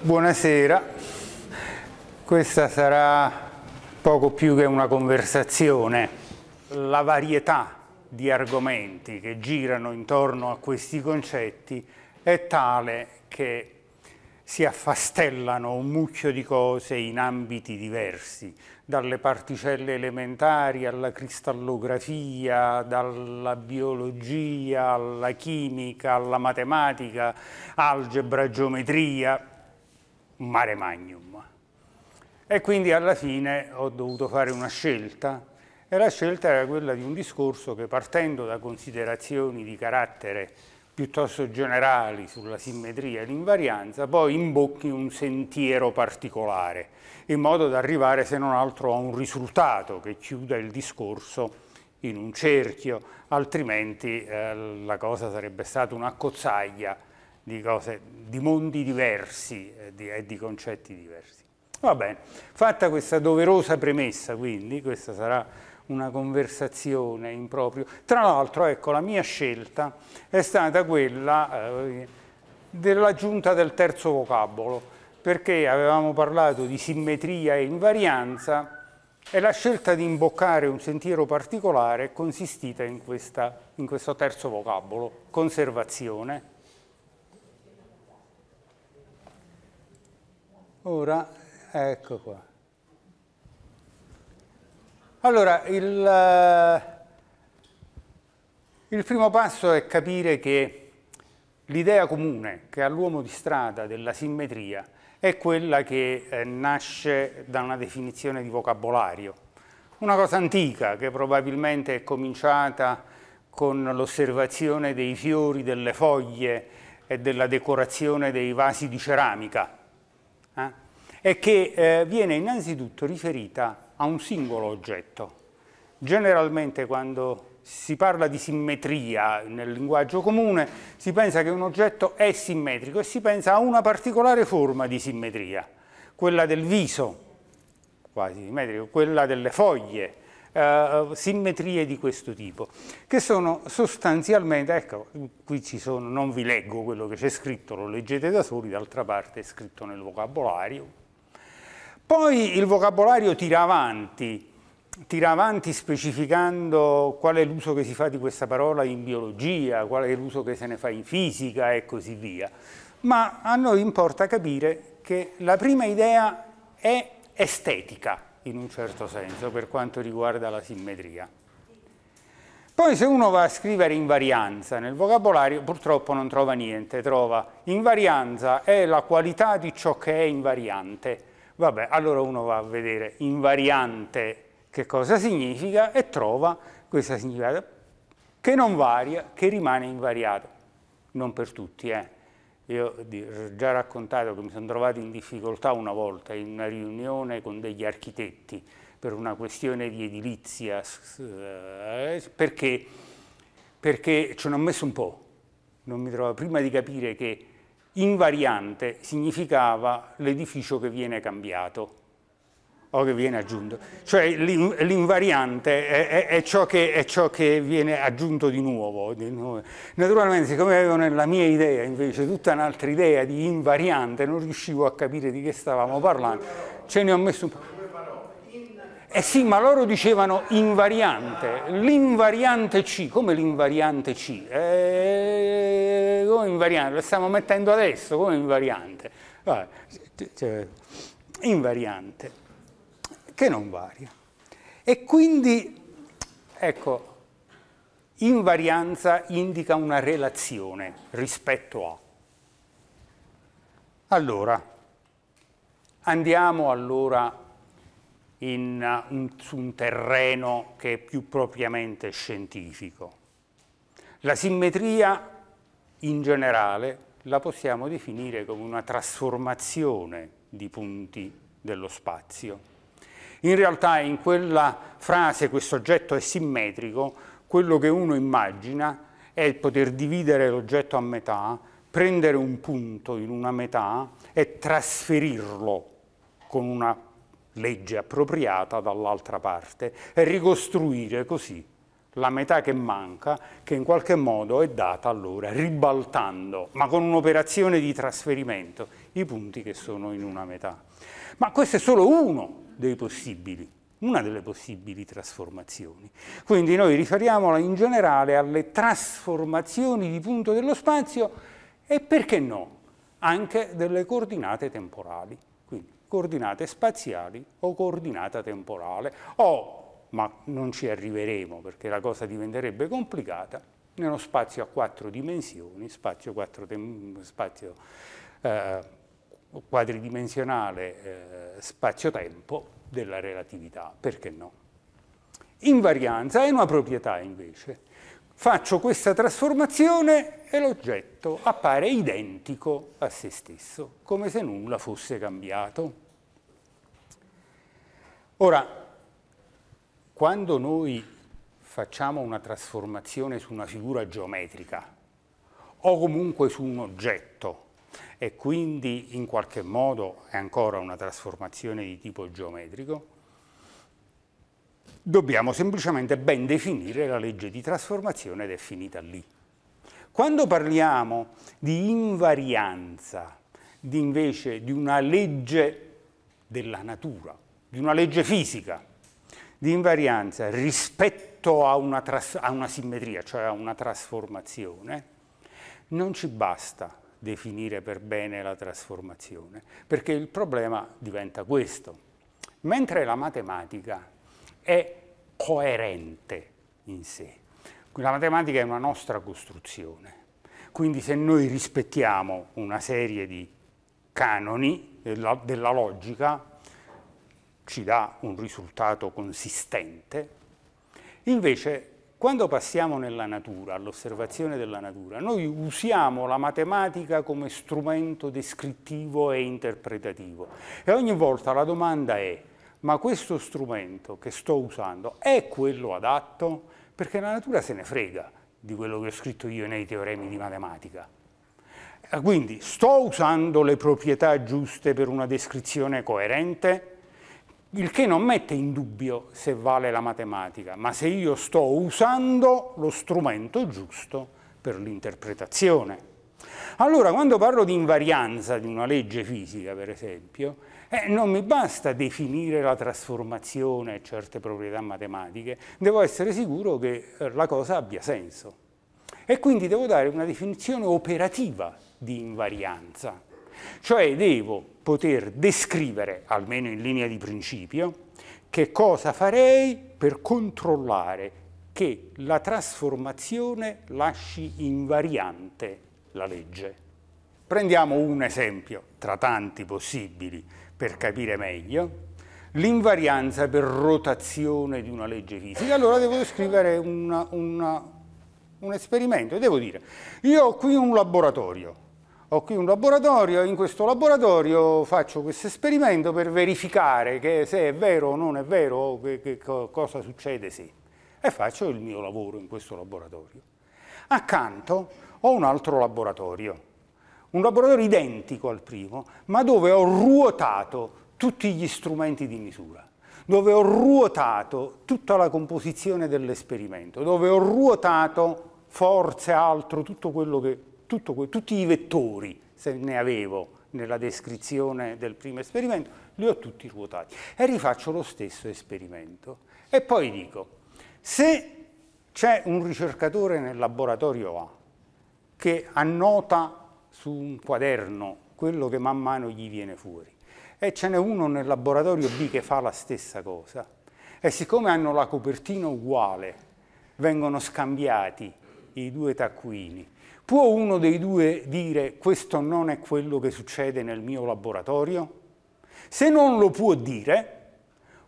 Buonasera, questa sarà poco più che una conversazione. La varietà di argomenti che girano intorno a questi concetti è tale che si affastellano un mucchio di cose in ambiti diversi, dalle particelle elementari alla cristallografia, dalla biologia alla chimica, alla matematica, algebra, geometria, un mare magnum. E quindi alla fine ho dovuto fare una scelta e la scelta era quella di un discorso che partendo da considerazioni di carattere piuttosto generali sulla simmetria e l'invarianza, poi imbocchi un sentiero particolare, in modo da arrivare se non altro a un risultato che chiuda il discorso in un cerchio, altrimenti eh, la cosa sarebbe stata una cozzaglia di, cose, di mondi diversi e eh, di, eh, di concetti diversi. Va bene, fatta questa doverosa premessa, quindi, questa sarà una conversazione in proprio. Tra l'altro, ecco, la mia scelta è stata quella eh, dell'aggiunta del terzo vocabolo, perché avevamo parlato di simmetria e invarianza e la scelta di imboccare un sentiero particolare è consistita in, questa, in questo terzo vocabolo, conservazione. Ora, ecco qua. Allora, il, eh, il primo passo è capire che l'idea comune che ha l'uomo di strada della simmetria è quella che eh, nasce da una definizione di vocabolario. Una cosa antica che probabilmente è cominciata con l'osservazione dei fiori, delle foglie e della decorazione dei vasi di ceramica eh? e che eh, viene innanzitutto riferita a un singolo oggetto. Generalmente quando si parla di simmetria nel linguaggio comune, si pensa che un oggetto è simmetrico e si pensa a una particolare forma di simmetria, quella del viso, quasi simmetrico, quella delle foglie, eh, simmetrie di questo tipo, che sono sostanzialmente, ecco, qui ci sono, non vi leggo quello che c'è scritto, lo leggete da soli, d'altra parte è scritto nel vocabolario, poi il vocabolario tira avanti, tira avanti specificando qual è l'uso che si fa di questa parola in biologia, qual è l'uso che se ne fa in fisica e così via. Ma a noi importa capire che la prima idea è estetica, in un certo senso, per quanto riguarda la simmetria. Poi se uno va a scrivere invarianza nel vocabolario purtroppo non trova niente, trova invarianza è la qualità di ciò che è invariante, Vabbè, allora uno va a vedere invariante che cosa significa e trova questa significata che non varia, che rimane invariato. Non per tutti, eh. Io ho già raccontato che mi sono trovato in difficoltà una volta in una riunione con degli architetti per una questione di edilizia, eh, perché, perché ci hanno messo un po'. Non mi trovo, prima di capire che invariante significava l'edificio che viene cambiato o che viene aggiunto. Cioè l'invariante è, è, è, ciò che, è, ciò che, viene aggiunto di nuovo, di nuovo. Naturalmente, siccome avevo nella mia idea invece tutta un'altra idea di invariante, non riuscivo a capire di che stavamo parlando, ce ne ho messo un po'. Eh sì, ma loro dicevano invariante, l'invariante C, come l'invariante C? Eh, come invariante? Lo stiamo mettendo adesso, come invariante? Vabbè, invariante, che non varia. E quindi, ecco, invarianza indica una relazione rispetto a. Allora, andiamo allora in, eh, un, su un terreno che è più propriamente scientifico. La simmetria in generale la possiamo definire come una trasformazione di punti dello spazio. In realtà in quella frase questo oggetto è simmetrico, quello che uno immagina è il poter dividere l'oggetto a metà, prendere un punto in una metà e trasferirlo con una legge appropriata dall'altra parte e ricostruire così la metà che manca, che in qualche modo è data allora, ribaltando, ma con un'operazione di trasferimento, i punti che sono in una metà. Ma questo è solo uno dei possibili, una delle possibili trasformazioni. Quindi noi riferiamola in generale alle trasformazioni di punto dello spazio e perché no, anche delle coordinate temporali coordinate spaziali o coordinata temporale o, ma non ci arriveremo perché la cosa diventerebbe complicata, nello spazio a quattro dimensioni, spazio, quattro spazio eh, quadridimensionale eh, spazio-tempo della relatività, perché no? Invarianza è una proprietà invece. Faccio questa trasformazione e l'oggetto appare identico a se stesso, come se nulla fosse cambiato. Ora, quando noi facciamo una trasformazione su una figura geometrica o comunque su un oggetto e quindi in qualche modo è ancora una trasformazione di tipo geometrico, dobbiamo semplicemente ben definire la legge di trasformazione definita lì. Quando parliamo di invarianza, di invece di una legge della natura, di una legge fisica di invarianza rispetto a una, a una simmetria, cioè a una trasformazione, non ci basta definire per bene la trasformazione, perché il problema diventa questo. Mentre la matematica è coerente in sé, la matematica è una nostra costruzione, quindi se noi rispettiamo una serie di canoni della, della logica, ci dà un risultato consistente, invece quando passiamo nella natura, all'osservazione della natura, noi usiamo la matematica come strumento descrittivo e interpretativo e ogni volta la domanda è ma questo strumento che sto usando è quello adatto? Perché la natura se ne frega di quello che ho scritto io nei teoremi di matematica. Eh, quindi sto usando le proprietà giuste per una descrizione coerente? il che non mette in dubbio se vale la matematica, ma se io sto usando lo strumento giusto per l'interpretazione. Allora, quando parlo di invarianza di una legge fisica, per esempio, eh, non mi basta definire la trasformazione e certe proprietà matematiche, devo essere sicuro che eh, la cosa abbia senso. E quindi devo dare una definizione operativa di invarianza. Cioè devo poter descrivere, almeno in linea di principio, che cosa farei per controllare che la trasformazione lasci invariante la legge. Prendiamo un esempio, tra tanti possibili, per capire meglio, l'invarianza per rotazione di una legge fisica. Allora devo descrivere una, una, un esperimento, devo dire, io ho qui un laboratorio, ho qui un laboratorio, in questo laboratorio faccio questo esperimento per verificare che se è vero o non è vero, che, che cosa succede sì. E faccio il mio lavoro in questo laboratorio. Accanto ho un altro laboratorio, un laboratorio identico al primo, ma dove ho ruotato tutti gli strumenti di misura dove ho ruotato tutta la composizione dell'esperimento, dove ho ruotato forze, altro, tutto quello che tutto, tutti i vettori, se ne avevo nella descrizione del primo esperimento, li ho tutti ruotati e rifaccio lo stesso esperimento. E poi dico, se c'è un ricercatore nel laboratorio A che annota su un quaderno quello che man mano gli viene fuori e ce n'è uno nel laboratorio B che fa la stessa cosa e siccome hanno la copertina uguale vengono scambiati i due taccuini Può uno dei due dire questo non è quello che succede nel mio laboratorio? Se non lo può dire,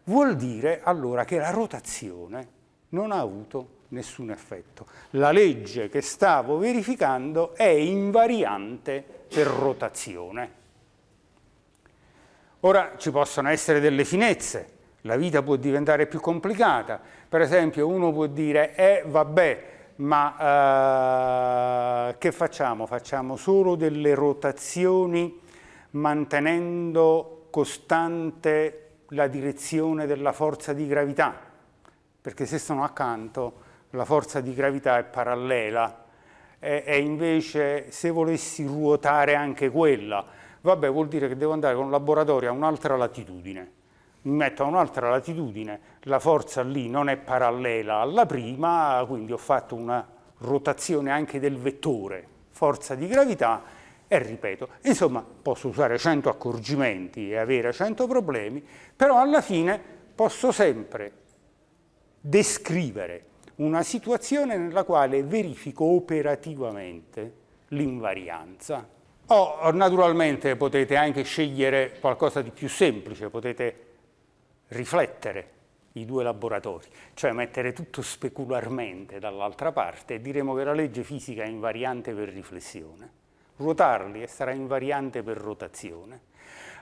vuol dire allora che la rotazione non ha avuto nessun effetto. La legge che stavo verificando è invariante per rotazione. Ora ci possono essere delle finezze, la vita può diventare più complicata, per esempio uno può dire, eh vabbè, ma eh, che facciamo? Facciamo solo delle rotazioni mantenendo costante la direzione della forza di gravità, perché se sono accanto la forza di gravità è parallela e, e invece se volessi ruotare anche quella, vabbè vuol dire che devo andare con un laboratorio a un'altra latitudine, mi metto a un'altra latitudine, la forza lì non è parallela alla prima, quindi ho fatto una rotazione anche del vettore, forza di gravità, e ripeto, insomma posso usare 100 accorgimenti e avere 100 problemi, però alla fine posso sempre descrivere una situazione nella quale verifico operativamente l'invarianza. O naturalmente potete anche scegliere qualcosa di più semplice, potete riflettere i due laboratori, cioè mettere tutto specularmente dall'altra parte e diremo che la legge fisica è invariante per riflessione, ruotarli e sarà invariante per rotazione.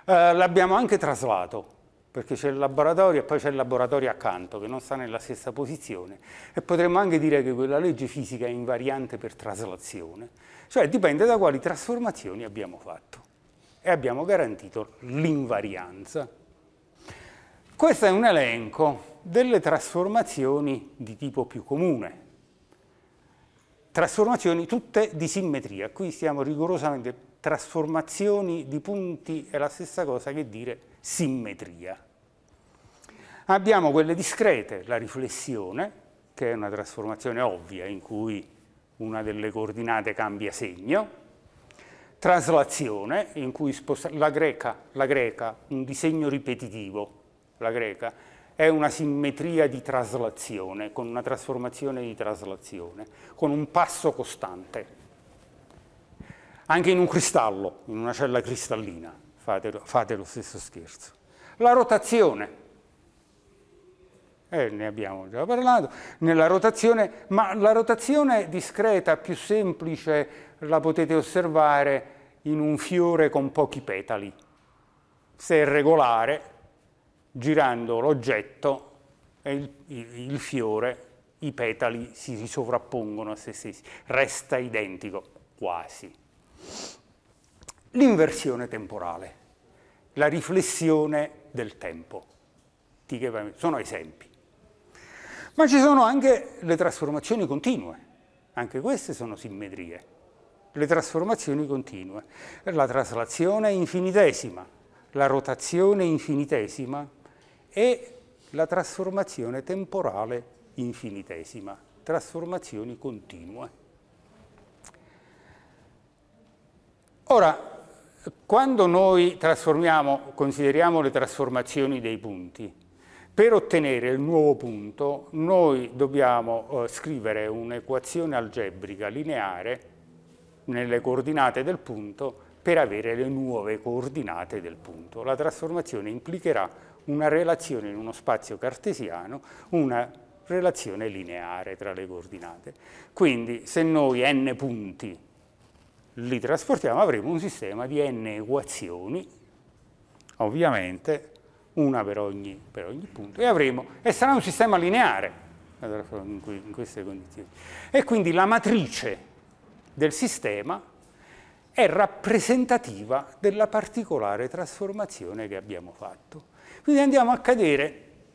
Eh, L'abbiamo anche traslato, perché c'è il laboratorio e poi c'è il laboratorio accanto che non sta nella stessa posizione e potremmo anche dire che quella legge fisica è invariante per traslazione, cioè dipende da quali trasformazioni abbiamo fatto e abbiamo garantito l'invarianza. Questo è un elenco delle trasformazioni di tipo più comune. Trasformazioni tutte di simmetria. Qui stiamo rigorosamente trasformazioni di punti è la stessa cosa che dire simmetria. Abbiamo quelle discrete, la riflessione, che è una trasformazione ovvia in cui una delle coordinate cambia segno, traslazione, in cui sposta la greca, la greca, un disegno ripetitivo, la greca, è una simmetria di traslazione, con una trasformazione di traslazione, con un passo costante. Anche in un cristallo, in una cella cristallina, fate, fate lo stesso scherzo. La rotazione, eh, ne abbiamo già parlato, nella rotazione, ma la rotazione discreta, più semplice, la potete osservare in un fiore con pochi petali. Se è regolare, girando l'oggetto e il, il, fiore, i petali si sovrappongono a se stessi, resta identico, quasi. L'inversione temporale, la riflessione del tempo, sono esempi. Ma ci sono anche le trasformazioni continue, anche queste sono simmetrie. Le trasformazioni continue, la traslazione infinitesima, la rotazione infinitesima e la trasformazione temporale infinitesima, trasformazioni continue. Ora, quando noi trasformiamo, consideriamo le trasformazioni dei punti, per ottenere il nuovo punto noi dobbiamo eh, scrivere un'equazione algebrica lineare nelle coordinate del punto per avere le nuove coordinate del punto. La trasformazione implicherà una relazione in uno spazio cartesiano, una relazione lineare tra le coordinate. Quindi se noi n punti li trasportiamo avremo un sistema di n equazioni, ovviamente una per ogni, per ogni punto, e, avremo, e sarà un sistema lineare in, in queste condizioni. E quindi la matrice del sistema è rappresentativa della particolare trasformazione che abbiamo fatto. Quindi andiamo a cadere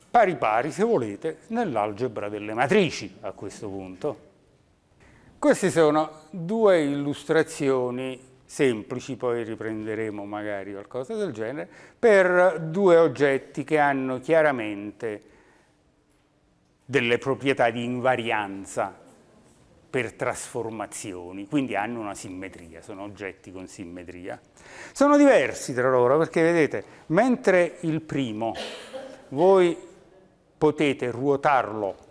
pari pari, se volete, nell'algebra delle matrici a questo punto. Queste sono due illustrazioni semplici, poi riprenderemo magari qualcosa del genere, per due oggetti che hanno chiaramente delle proprietà di invarianza per trasformazioni, quindi hanno una simmetria, sono oggetti con simmetria. Sono diversi tra loro perché vedete, mentre il primo voi potete ruotarlo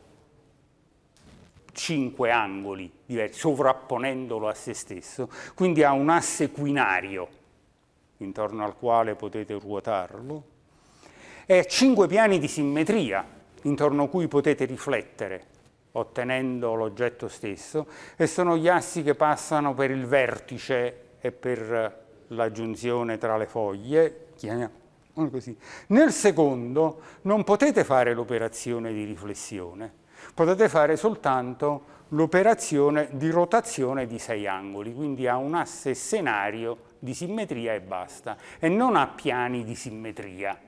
cinque angoli diversi, sovrapponendolo a se stesso, quindi ha un asse quinario intorno al quale potete ruotarlo, e cinque piani di simmetria intorno a cui potete riflettere ottenendo l'oggetto stesso, e sono gli assi che passano per il vertice e per la giunzione tra le foglie, così. Nel secondo non potete fare l'operazione di riflessione, potete fare soltanto l'operazione di rotazione di sei angoli, quindi ha un asse scenario di simmetria e basta, e non ha piani di simmetria.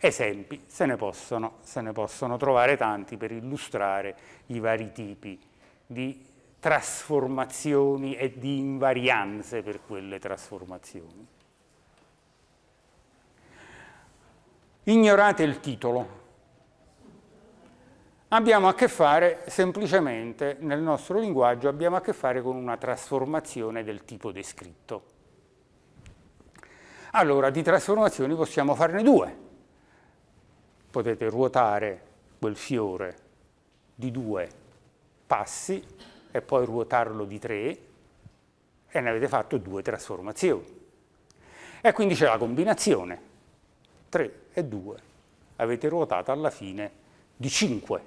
Esempi se ne, possono, se ne possono trovare tanti per illustrare i vari tipi di trasformazioni e di invarianze per quelle trasformazioni. Ignorate il titolo. Abbiamo a che fare semplicemente, nel nostro linguaggio, abbiamo a che fare con una trasformazione del tipo descritto. Allora, di trasformazioni possiamo farne due potete ruotare quel fiore di due passi e poi ruotarlo di tre e ne avete fatto due trasformazioni. E quindi c'è la combinazione, 3 e 2, avete ruotato alla fine di 5.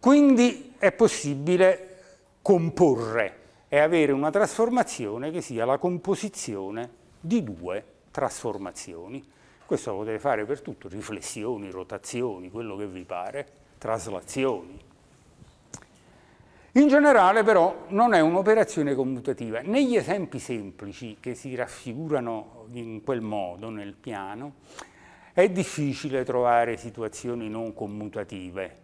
Quindi è possibile comporre e avere una trasformazione che sia la composizione di due trasformazioni. Questo lo potete fare per tutto, riflessioni, rotazioni, quello che vi pare, traslazioni. In generale però non è un'operazione commutativa. Negli esempi semplici che si raffigurano in quel modo nel piano, è difficile trovare situazioni non commutative,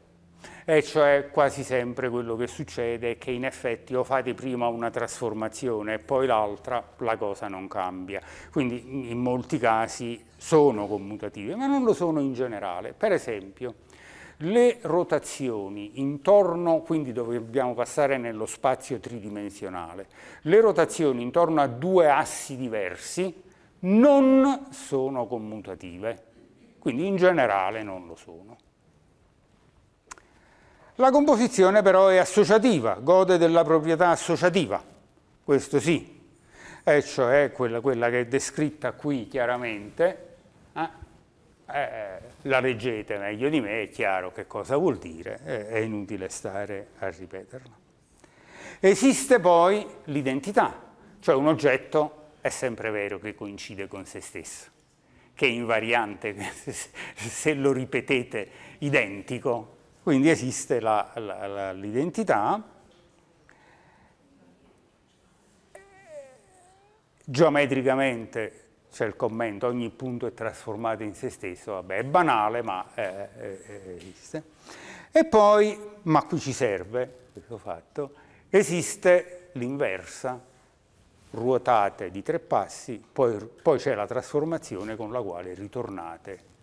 e cioè quasi sempre quello che succede è che in effetti o fate prima una trasformazione e poi l'altra, la cosa non cambia. Quindi in molti casi sono commutative, ma non lo sono in generale. Per esempio, le rotazioni intorno, quindi dobbiamo passare nello spazio tridimensionale, le rotazioni intorno a due assi diversi non sono commutative, quindi in generale non lo sono. La composizione però è associativa, gode della proprietà associativa, questo sì, e cioè quella, quella che è descritta qui chiaramente, eh? Eh, la leggete meglio di me, è chiaro che cosa vuol dire, eh, è inutile stare a ripeterla. Esiste poi l'identità, cioè un oggetto è sempre vero che coincide con se stesso, che è invariante, se lo ripetete identico, quindi esiste l'identità geometricamente c'è il commento, ogni punto è trasformato in se stesso, vabbè è banale ma eh, eh, esiste. E poi, ma qui ci serve questo fatto, esiste l'inversa, ruotate di tre passi, poi, poi c'è la trasformazione con la quale ritornate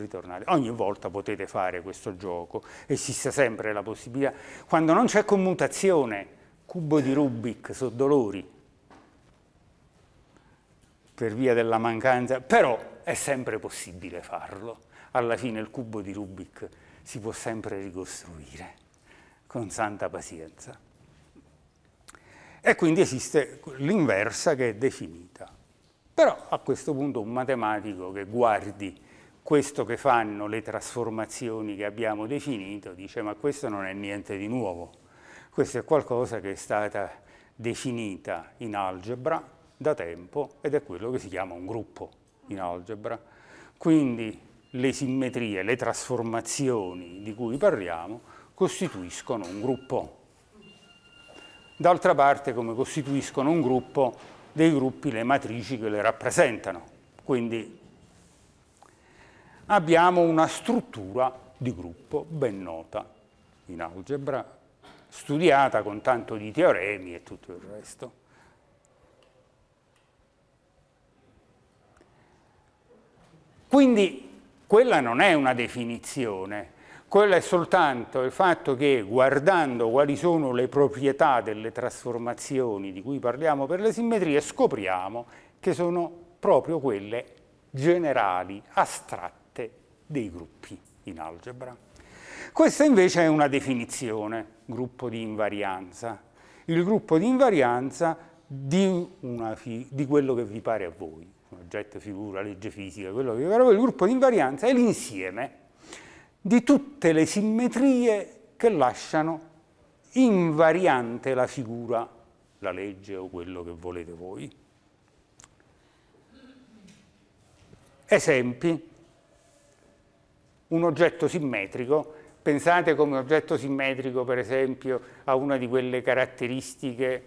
ritornate. Ogni volta potete fare questo gioco, esiste sempre la possibilità. Quando non c'è commutazione, cubo di Rubik, so dolori, per via della mancanza, però è sempre possibile farlo. Alla fine il cubo di Rubik si può sempre ricostruire, con santa pazienza. E quindi esiste l'inversa che è definita. Però a questo punto un matematico che guardi questo che fanno le trasformazioni che abbiamo definito, dice ma questo non è niente di nuovo, questo è qualcosa che è stata definita in algebra da tempo ed è quello che si chiama un gruppo in algebra. Quindi le simmetrie, le trasformazioni di cui parliamo costituiscono un gruppo. D'altra parte come costituiscono un gruppo dei gruppi le matrici che le rappresentano, quindi abbiamo una struttura di gruppo ben nota in algebra, studiata con tanto di teoremi e tutto il resto. Quindi quella non è una definizione, quella è soltanto il fatto che guardando quali sono le proprietà delle trasformazioni di cui parliamo per le simmetrie scopriamo che sono proprio quelle generali, astratte dei gruppi in algebra. Questa invece è una definizione, gruppo di invarianza. Il gruppo di invarianza di, di quello che vi pare a voi, oggetto, figura, legge fisica, quello che vi pare a voi, il gruppo di invarianza è l'insieme di tutte le simmetrie che lasciano invariante la figura, la legge o quello che volete voi. Esempi un oggetto simmetrico, pensate come oggetto simmetrico per esempio a una di quelle caratteristiche,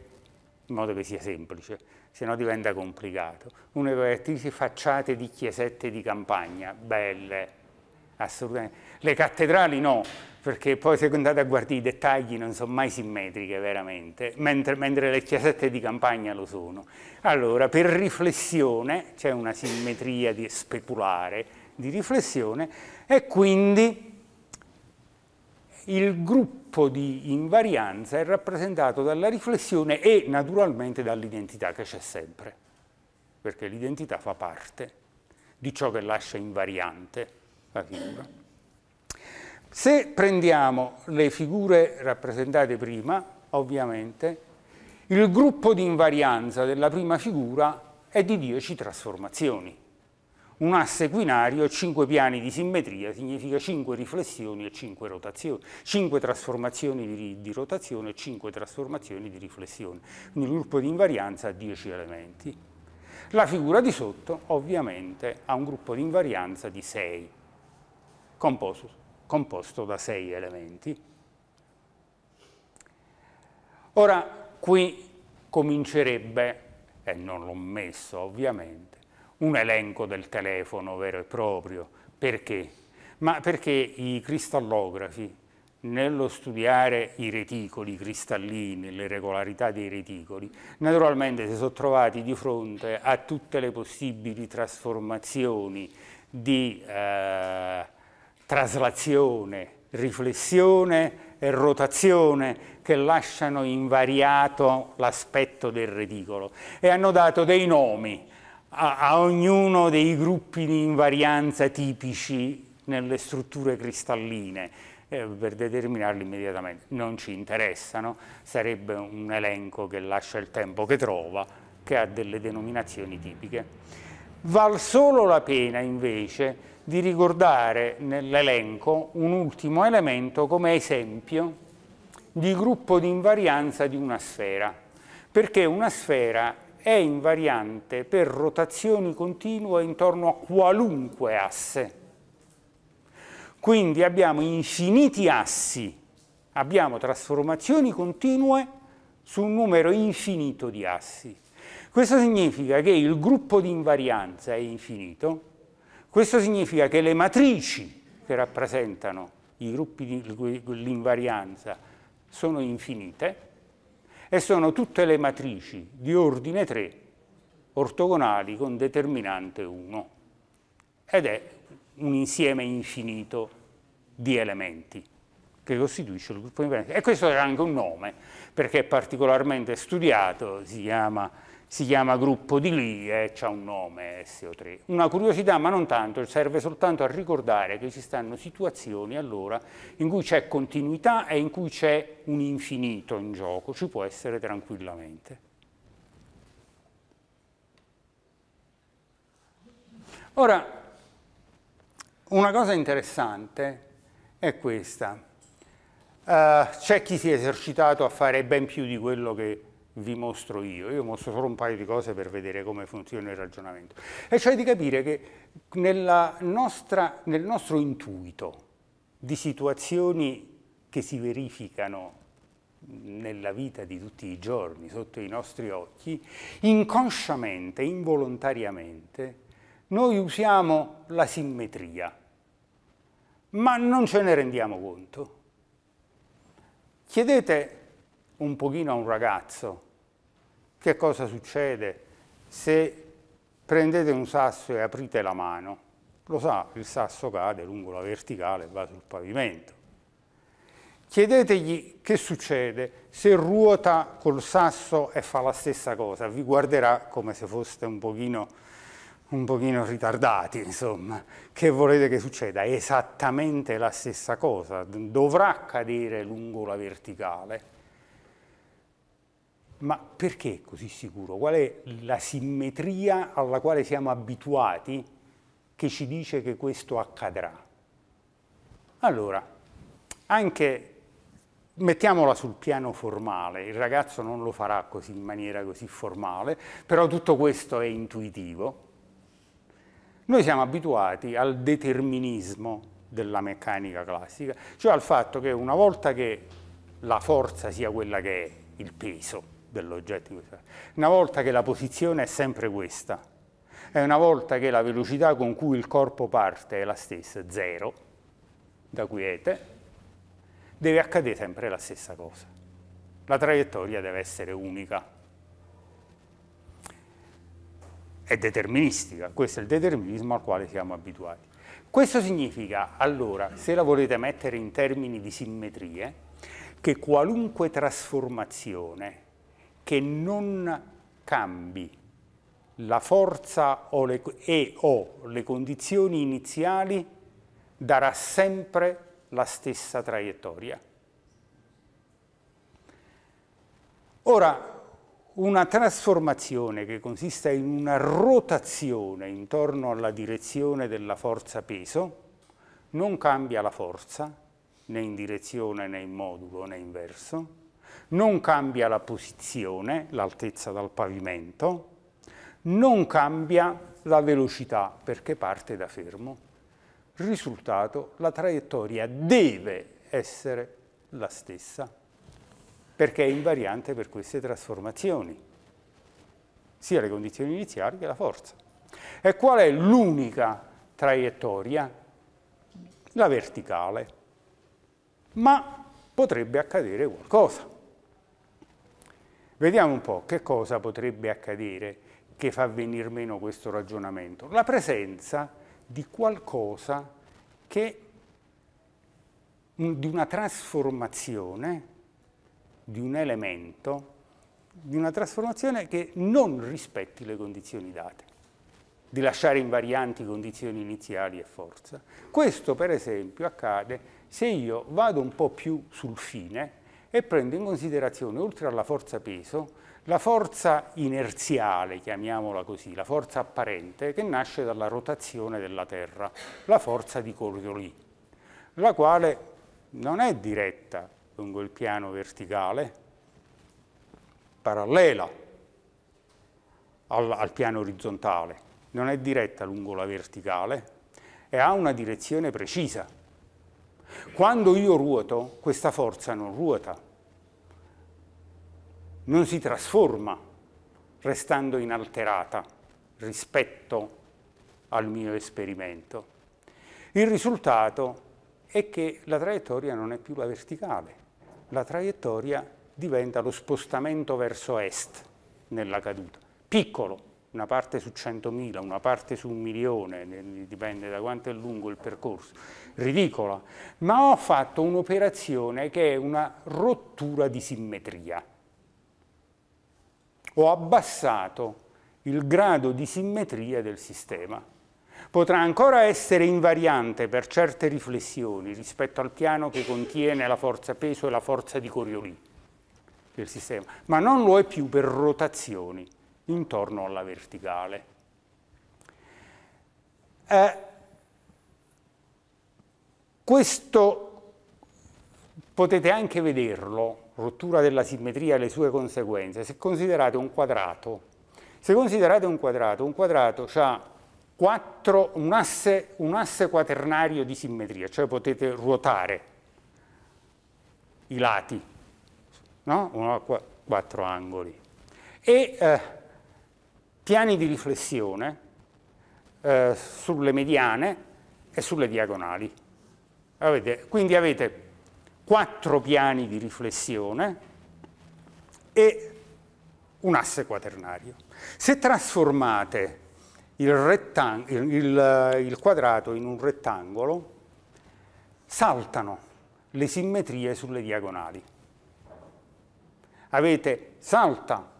in modo che sia semplice, se no diventa complicato, una delle caratteristiche facciate di chiesette di campagna, belle, assolutamente. Le cattedrali no, perché poi se andate a guardare i dettagli non sono mai simmetriche veramente, mentre, mentre le chiesette di campagna lo sono. Allora, per riflessione, c'è una simmetria di, speculare di riflessione, e quindi il gruppo di invarianza è rappresentato dalla riflessione e naturalmente dall'identità che c'è sempre, perché l'identità fa parte di ciò che lascia invariante la figura. Se prendiamo le figure rappresentate prima, ovviamente, il gruppo di invarianza della prima figura è di 10 trasformazioni un asse quinario, e 5 piani di simmetria, significa 5 riflessioni e 5 rotazioni, 5 trasformazioni di, di rotazione e 5 trasformazioni di riflessione. Quindi il gruppo di invarianza ha 10 elementi. La figura di sotto ovviamente ha un gruppo di invarianza di 6, composto, composto da 6 elementi. Ora qui comincerebbe, e non l'ho messo ovviamente, un elenco del telefono vero e proprio. Perché? Ma perché i cristallografi, nello studiare i reticoli, i cristallini, le regolarità dei reticoli, naturalmente si sono trovati di fronte a tutte le possibili trasformazioni di eh, traslazione, riflessione e rotazione che lasciano invariato l'aspetto del reticolo e hanno dato dei nomi a, a ognuno dei gruppi di invarianza tipici nelle strutture cristalline eh, per determinarli immediatamente. Non ci interessano, sarebbe un elenco che lascia il tempo che trova, che ha delle denominazioni tipiche. Val solo la pena invece di ricordare nell'elenco un ultimo elemento come esempio di gruppo di invarianza di una sfera, perché una sfera è invariante per rotazioni continue intorno a qualunque asse. Quindi abbiamo infiniti assi, abbiamo trasformazioni continue su un numero infinito di assi. Questo significa che il gruppo di invarianza è infinito, questo significa che le matrici che rappresentano i gruppi di l'invarianza sono infinite, e sono tutte le matrici di ordine 3 ortogonali con determinante 1 ed è un insieme infinito di elementi che costituisce il gruppo di elementi. E questo è anche un nome, perché è particolarmente studiato, si chiama si chiama gruppo di Lee e ha un nome SO3. Una curiosità, ma non tanto, serve soltanto a ricordare che ci stanno situazioni allora in cui c'è continuità e in cui c'è un infinito in gioco, ci può essere tranquillamente. Ora, una cosa interessante è questa. Uh, c'è chi si è esercitato a fare ben più di quello che vi mostro io, io mostro solo un paio di cose per vedere come funziona il ragionamento, e cioè di capire che nostra, nel nostro intuito di situazioni che si verificano nella vita di tutti i giorni, sotto i nostri occhi, inconsciamente, involontariamente, noi usiamo la simmetria, ma non ce ne rendiamo conto. Chiedete un pochino a un ragazzo che cosa succede se prendete un sasso e aprite la mano? Lo sa, il sasso cade lungo la verticale e va sul pavimento. Chiedetegli che succede se ruota col sasso e fa la stessa cosa, vi guarderà come se foste un pochino, un pochino ritardati, insomma. Che volete che succeda? È esattamente la stessa cosa, dovrà cadere lungo la verticale ma perché è così sicuro? Qual è mm. la simmetria alla quale siamo abituati che ci dice che questo accadrà? Allora, anche mettiamola sul piano formale, il ragazzo non lo farà così in maniera così formale, però tutto questo è intuitivo. Noi siamo abituati al determinismo della meccanica classica, cioè al fatto che una volta che la forza sia quella che è, il peso, dell'oggetto. Una volta che la posizione è sempre questa, e una volta che la velocità con cui il corpo parte è la stessa, zero, da quiete, deve accadere sempre la stessa cosa. La traiettoria deve essere unica. È deterministica, questo è il determinismo al quale siamo abituati. Questo significa, allora, se la volete mettere in termini di simmetrie, che qualunque trasformazione che non cambi la forza o le, e o le condizioni iniziali darà sempre la stessa traiettoria. Ora, una trasformazione che consiste in una rotazione intorno alla direzione della forza peso non cambia la forza, né in direzione né in modulo né inverso, verso, non cambia la posizione, l'altezza dal pavimento, non cambia la velocità perché parte da fermo. Risultato, la traiettoria deve essere la stessa perché è invariante per queste trasformazioni, sia le condizioni iniziali che la forza. E qual è l'unica traiettoria? La verticale. Ma potrebbe accadere qualcosa Vediamo un po' che cosa potrebbe accadere che fa venir meno questo ragionamento. La presenza di qualcosa che, di una trasformazione di un elemento, di una trasformazione che non rispetti le condizioni date, di lasciare invarianti condizioni iniziali e forza. Questo per esempio accade se io vado un po' più sul fine, e prendo in considerazione, oltre alla forza peso, la forza inerziale, chiamiamola così, la forza apparente, che nasce dalla rotazione della Terra, la forza di Coriolis, la quale non è diretta lungo il piano verticale, parallela al, al piano orizzontale, non è diretta lungo la verticale e ha una direzione precisa, quando io ruoto, questa forza non ruota, non si trasforma restando inalterata rispetto al mio esperimento. Il risultato è che la traiettoria non è più la verticale, la traiettoria diventa lo spostamento verso est nella caduta, piccolo, una parte su 100.000, una parte su un milione, dipende da quanto è lungo il percorso, ridicola, ma ho fatto un'operazione che è una rottura di simmetria. Ho abbassato il grado di simmetria del sistema. Potrà ancora essere invariante per certe riflessioni rispetto al piano che contiene la forza peso e la forza di Coriolì del sistema, ma non lo è più per rotazioni intorno alla verticale. Eh, questo potete anche vederlo, rottura della simmetria e le sue conseguenze, se considerate un quadrato. Se considerate un quadrato, un quadrato ha quattro, un, asse, un asse quaternario di simmetria, cioè potete ruotare i lati, no? Uno a quattro angoli. E eh, piani di riflessione eh, sulle mediane e sulle diagonali. Avete, quindi avete quattro piani di riflessione e un asse quaternario. Se trasformate il, il, il, il quadrato in un rettangolo, saltano le simmetrie sulle diagonali. Avete salta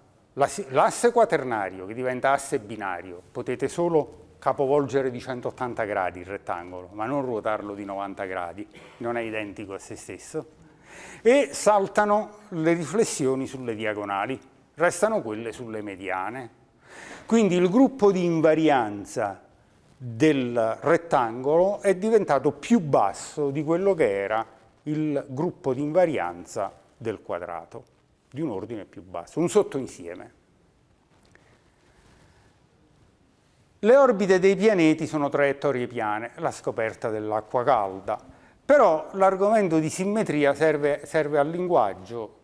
L'asse quaternario, che diventa asse binario, potete solo capovolgere di 180 gradi il rettangolo, ma non ruotarlo di 90 gradi, non è identico a se stesso, e saltano le riflessioni sulle diagonali, restano quelle sulle mediane. Quindi il gruppo di invarianza del rettangolo è diventato più basso di quello che era il gruppo di invarianza del quadrato di un ordine più basso, un sottoinsieme. Le orbite dei pianeti sono traiettorie piane, la scoperta dell'acqua calda, però l'argomento di simmetria serve, serve, al linguaggio,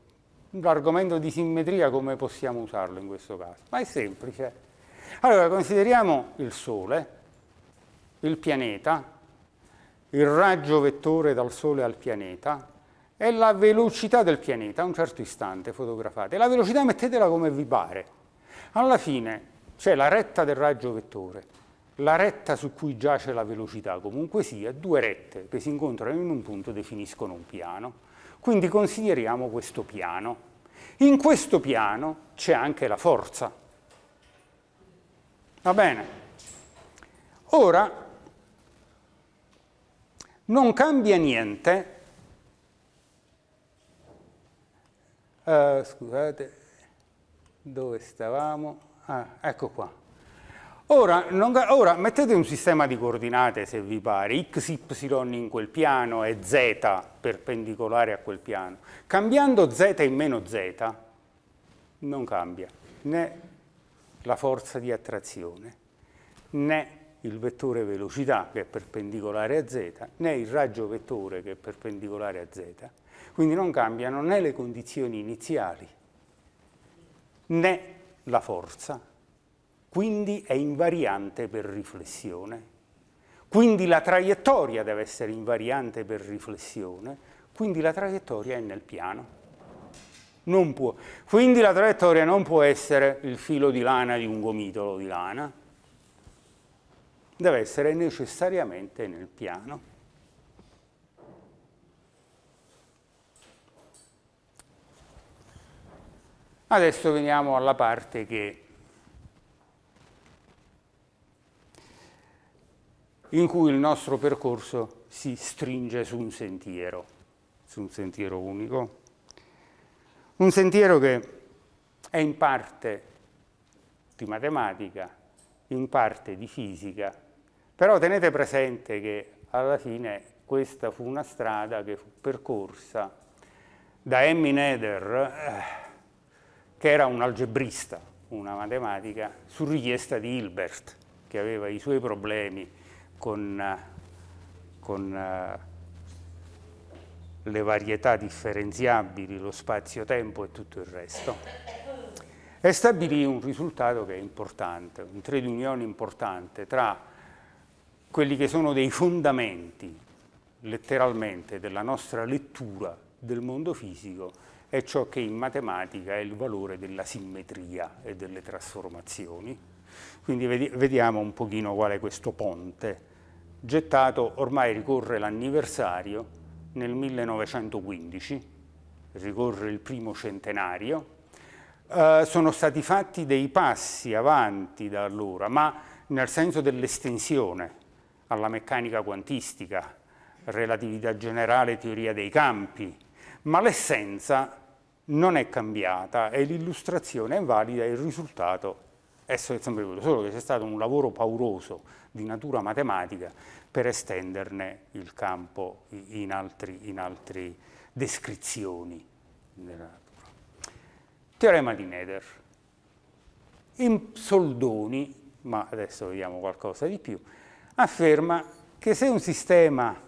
l'argomento di simmetria come possiamo usarlo in questo caso? Ma è semplice. Allora consideriamo il Sole, il pianeta, il raggio vettore dal Sole al pianeta, è la velocità del pianeta a un certo istante fotografate. La velocità mettetela come vi pare. Alla fine c'è la retta del raggio vettore, la retta su cui giace la velocità, comunque sia, due rette che si incontrano in un punto definiscono un piano. Quindi consideriamo questo piano. In questo piano c'è anche la forza. Va bene? Ora, non cambia niente Uh, scusate, dove stavamo? Ah, ecco qua. Ora, non, ora, mettete un sistema di coordinate se vi pare, x, y in quel piano e z perpendicolare a quel piano. Cambiando z in meno z non cambia né la forza di attrazione, né il vettore velocità che è perpendicolare a z, né il raggio vettore che è perpendicolare a z quindi non cambiano né le condizioni iniziali né la forza, quindi è invariante per riflessione. Quindi la traiettoria deve essere invariante per riflessione, quindi la traiettoria è nel piano. Non può. Quindi la traiettoria non può essere il filo di lana di un gomitolo di lana, deve essere necessariamente nel piano. Adesso veniamo alla parte che, in cui il nostro percorso si stringe su un sentiero, su un sentiero unico, un sentiero che è in parte di matematica, in parte di fisica, però tenete presente che alla fine questa fu una strada che fu percorsa da Emmy Neder, eh, che era un algebrista, una matematica, su richiesta di Hilbert, che aveva i suoi problemi con, eh, con eh, le varietà differenziabili, lo spazio-tempo e tutto il resto, e stabilì un risultato che è importante, un trade union importante tra quelli che sono dei fondamenti, letteralmente, della nostra lettura del mondo fisico è ciò che in matematica è il valore della simmetria e delle trasformazioni. Quindi vediamo un pochino qual è questo ponte. Gettato ormai ricorre l'anniversario nel 1915, ricorre il primo centenario, eh, sono stati fatti dei passi avanti da allora, ma nel senso dell'estensione alla meccanica quantistica, relatività generale, teoria dei campi, ma l'essenza non è cambiata e l'illustrazione è valida e il risultato è sempre quello, solo che c'è stato un lavoro pauroso di natura matematica per estenderne il campo in altre in descrizioni Teorema di Nether. In soldoni, ma adesso vediamo qualcosa di più, afferma che se un sistema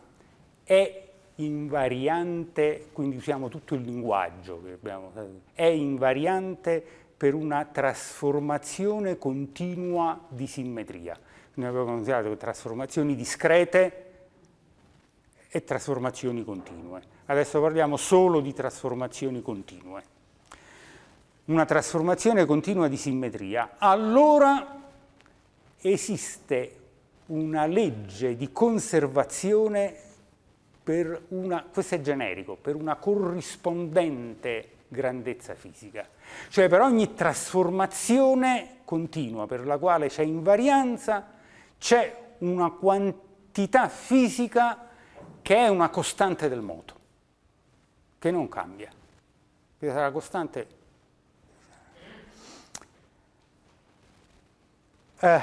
è invariante, quindi usiamo tutto il linguaggio che abbiamo, è invariante per una trasformazione continua di simmetria. Noi abbiamo considerato trasformazioni discrete e trasformazioni continue. Adesso parliamo solo di trasformazioni continue. Una trasformazione continua di simmetria. Allora esiste una legge di conservazione per una, questo è generico, per una corrispondente grandezza fisica. Cioè per ogni trasformazione continua per la quale c'è invarianza, c'è una quantità fisica che è una costante del moto, che non cambia. Questa sarà costante. Eh,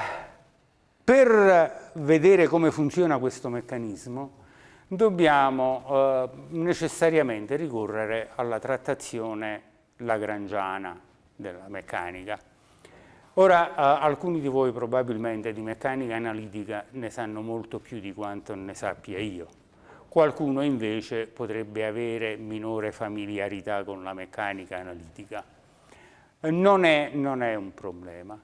per vedere come funziona questo meccanismo, dobbiamo eh, necessariamente ricorrere alla trattazione lagrangiana della meccanica. Ora, eh, alcuni di voi probabilmente di meccanica analitica ne sanno molto più di quanto ne sappia io. Qualcuno invece potrebbe avere minore familiarità con la meccanica analitica. Eh, non è, non è un problema,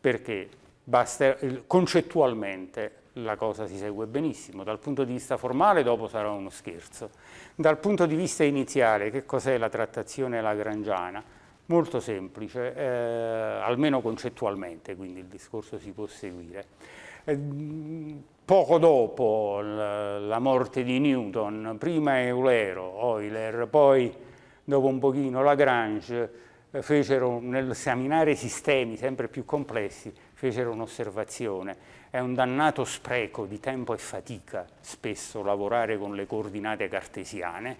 perché basta, concettualmente la cosa si segue benissimo. Dal punto di vista formale dopo sarà uno scherzo. Dal punto di vista iniziale, che cos'è la trattazione lagrangiana? Molto semplice, eh, almeno concettualmente, quindi il discorso si può seguire. Eh, poco dopo la morte di Newton, prima Eulero, Euler, poi dopo un pochino Lagrange, eh, fecero, nel seminare sistemi sempre più complessi, fecero un'osservazione è un dannato spreco di tempo e fatica spesso lavorare con le coordinate cartesiane,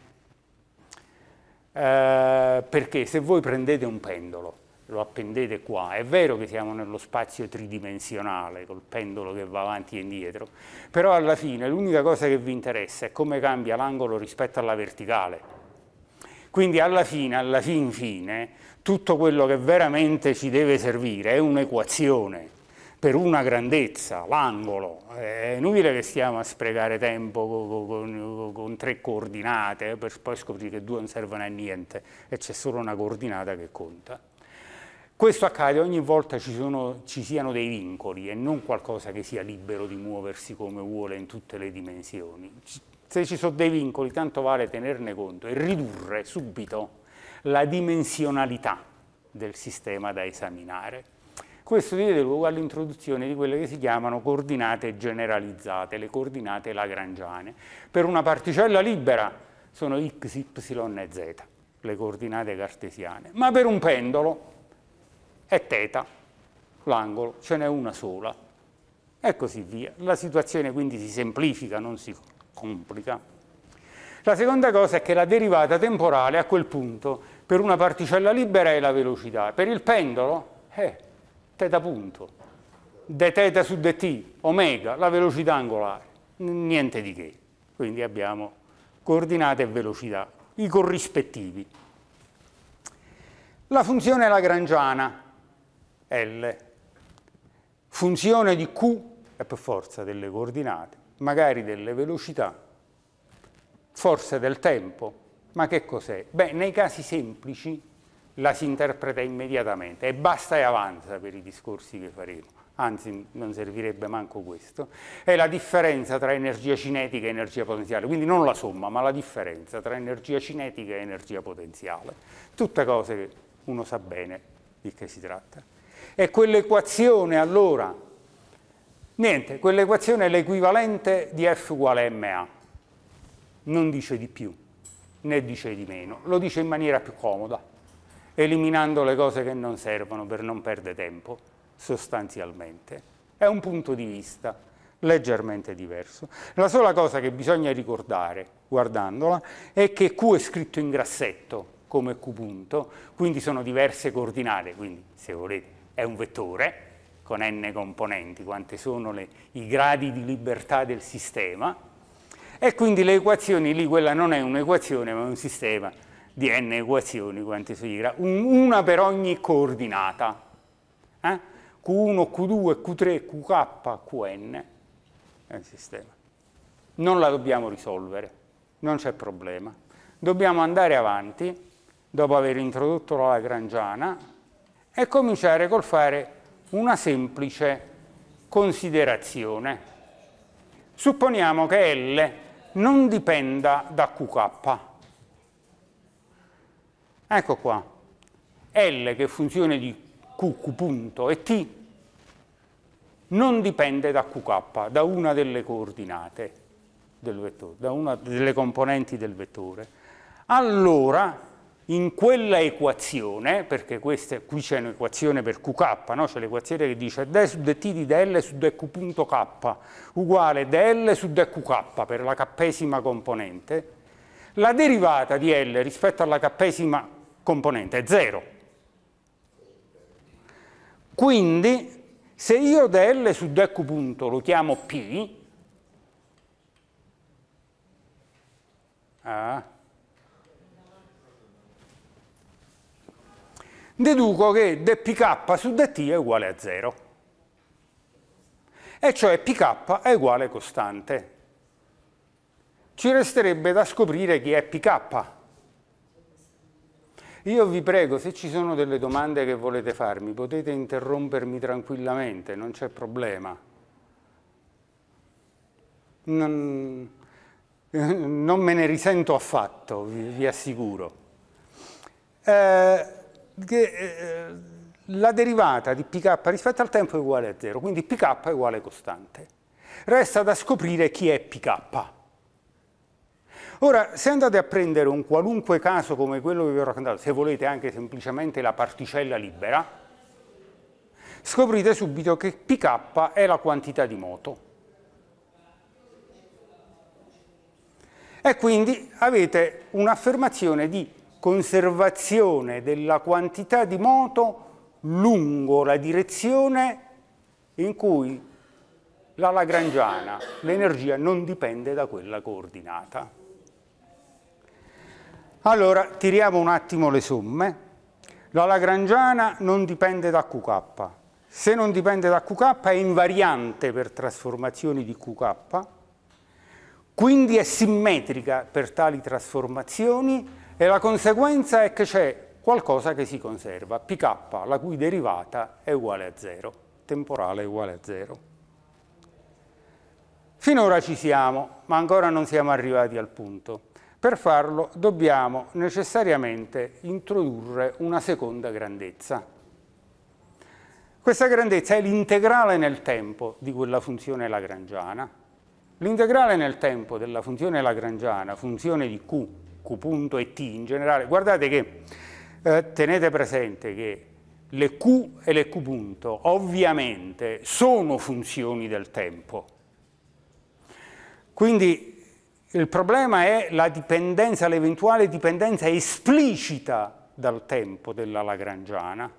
eh, perché se voi prendete un pendolo, lo appendete qua, è vero che siamo nello spazio tridimensionale, col pendolo che va avanti e indietro, però alla fine l'unica cosa che vi interessa è come cambia l'angolo rispetto alla verticale. Quindi alla fine, alla fin fine, tutto quello che veramente ci deve servire è un'equazione, per una grandezza, l'angolo. È inutile che stiamo a sprecare tempo con, con, con, tre coordinate eh, per poi scoprire che due non servono a niente e c'è solo una coordinata che conta. Questo accade ogni volta ci, sono, ci siano dei vincoli e non qualcosa che sia libero di muoversi come vuole in tutte le dimensioni. Se ci sono dei vincoli tanto vale tenerne conto e ridurre subito la dimensionalità del sistema da esaminare. Questo diede luogo all'introduzione di quelle che si chiamano coordinate generalizzate, le coordinate lagrangiane. Per una particella libera sono x, y e z, le coordinate cartesiane, ma per un pendolo è θ, l'angolo, ce n'è una sola, e così via. La situazione quindi si semplifica, non si complica. La seconda cosa è che la derivata temporale a quel punto per una particella libera è la velocità, per il pendolo eh, teta punto, d su dt, omega, la velocità angolare, niente di che. Quindi abbiamo coordinate e velocità, i corrispettivi. La funzione lagrangiana, L, funzione di Q, è per forza delle coordinate, magari delle velocità, forse del tempo, ma che cos'è? Beh, nei casi semplici la si interpreta immediatamente e basta e avanza per i discorsi che faremo anzi non servirebbe manco questo, è la differenza tra energia cinetica e energia potenziale, quindi non la somma, ma la differenza tra energia cinetica e energia potenziale. Tutte cose che uno sa bene di che si tratta. E quell'equazione allora, niente, quell'equazione è l'equivalente di F uguale MA, non dice di più, né dice di meno, lo dice in maniera più comoda eliminando le cose che non servono per non perdere tempo, sostanzialmente. È un punto di vista leggermente diverso. La sola cosa che bisogna ricordare, guardandola, è che Q è scritto in grassetto, come Q punto, quindi sono diverse coordinate, quindi se volete è un vettore con n componenti, quante sono le, i gradi di libertà del sistema, e quindi le equazioni lì, quella non è un'equazione ma è un sistema di n equazioni quanti su y, una per ogni coordinata, eh? Q1, Q2, Q3, QK, QN, è il sistema. Non la dobbiamo risolvere, non c'è problema. Dobbiamo andare avanti, dopo aver introdotto la lagrangiana, e cominciare col fare una semplice considerazione. Supponiamo che L non dipenda da QK, Ecco qua, L che è funzione di Q, Q punto e T non dipende da QK, da una delle coordinate del vettore, da una delle componenti del vettore. Allora, in quella equazione, perché questa, qui c'è un'equazione per QK, no? c'è l'equazione che dice d su dt di dl su K uguale dl su dqk per la kpesima componente, la derivata di L rispetto alla kpesima componente è zero. Quindi se io dl su dq punto lo chiamo P, ah, deduco che dpk su dt è uguale a zero. E cioè pk è uguale a costante. Ci resterebbe da scoprire chi è pk. Io vi prego, se ci sono delle domande che volete farmi, potete interrompermi tranquillamente, non c'è problema. Non, non, me ne risento affatto, vi, vi assicuro. Eh, che, eh, la derivata di pk rispetto al tempo è uguale a zero, quindi pk è uguale a costante. Resta da scoprire chi è pk. Ora, se andate a prendere un qualunque caso come quello che vi ho raccontato, se volete anche semplicemente la particella libera, scoprite subito che pk è la quantità di moto. E quindi avete un'affermazione di conservazione della quantità di moto lungo la direzione in cui la lagrangiana, l'energia non dipende da quella coordinata. Allora, tiriamo un attimo le somme. La lagrangiana non dipende da QK. Se non dipende da QK è invariante per trasformazioni di QK, quindi è simmetrica per tali trasformazioni e la conseguenza è che c'è qualcosa che si conserva, pk, la cui derivata è uguale a 0, temporale è uguale a 0. Finora ci siamo, ma ancora non siamo arrivati al punto. Per farlo dobbiamo necessariamente introdurre una seconda grandezza. Questa grandezza è l'integrale nel tempo di quella funzione lagrangiana. L'integrale nel tempo della funzione lagrangiana, funzione di Q, Q punto e T in generale, guardate che eh, tenete presente che le Q e le Q punto ovviamente sono funzioni del tempo. Quindi il problema è la dipendenza, l'eventuale dipendenza esplicita dal tempo della lagrangiana.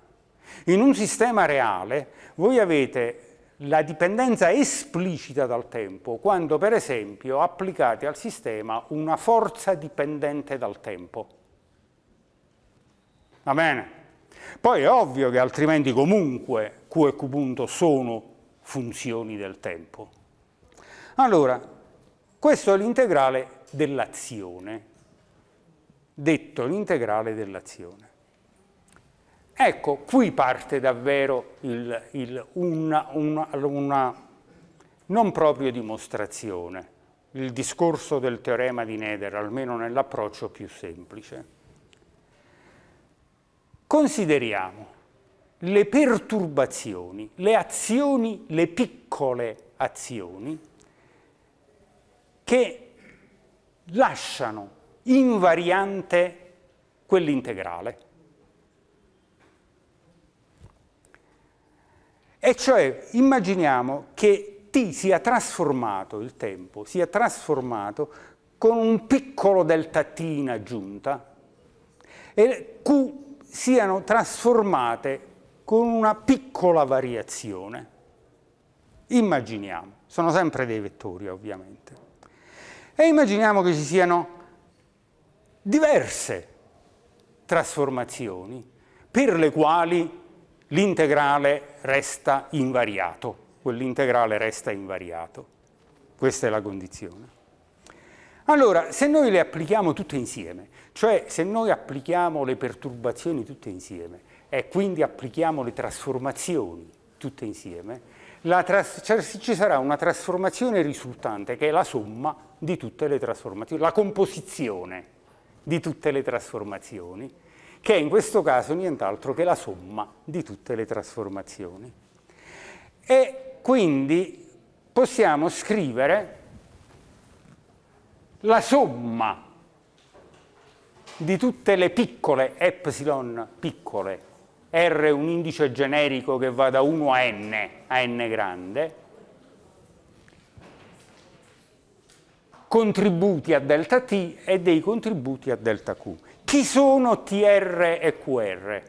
In un sistema reale voi avete la dipendenza esplicita dal tempo, quando per esempio applicate al sistema una forza dipendente dal tempo. Va bene? Poi è ovvio che altrimenti comunque Q e Q punto sono funzioni del tempo. Allora, questo è l'integrale dell'azione, detto l'integrale dell'azione. Ecco, qui parte davvero il, il una, una, una non proprio dimostrazione, il discorso del teorema di Neder, almeno nell'approccio più semplice. Consideriamo le perturbazioni, le azioni, le piccole azioni, che lasciano invariante quell'integrale. E cioè immaginiamo che t sia trasformato, il tempo, sia trasformato con un piccolo delta t in aggiunta e q siano trasformate con una piccola variazione. Immaginiamo, sono sempre dei vettori ovviamente. E immaginiamo che ci siano diverse trasformazioni per le quali l'integrale resta invariato, quell'integrale resta invariato. Questa è la condizione. Allora, se noi le applichiamo tutte insieme, cioè se noi applichiamo le perturbazioni tutte insieme e quindi applichiamo le trasformazioni tutte insieme, cioè, ci sarà una trasformazione risultante che è la somma di tutte le trasformazioni, la composizione di tutte le trasformazioni, che è in questo caso nient'altro che la somma di tutte le trasformazioni. E quindi possiamo scrivere la somma di tutte le piccole epsilon piccole R è un indice generico che va da 1 a n, a n grande, contributi a delta t e dei contributi a delta q. Chi sono tr e qr?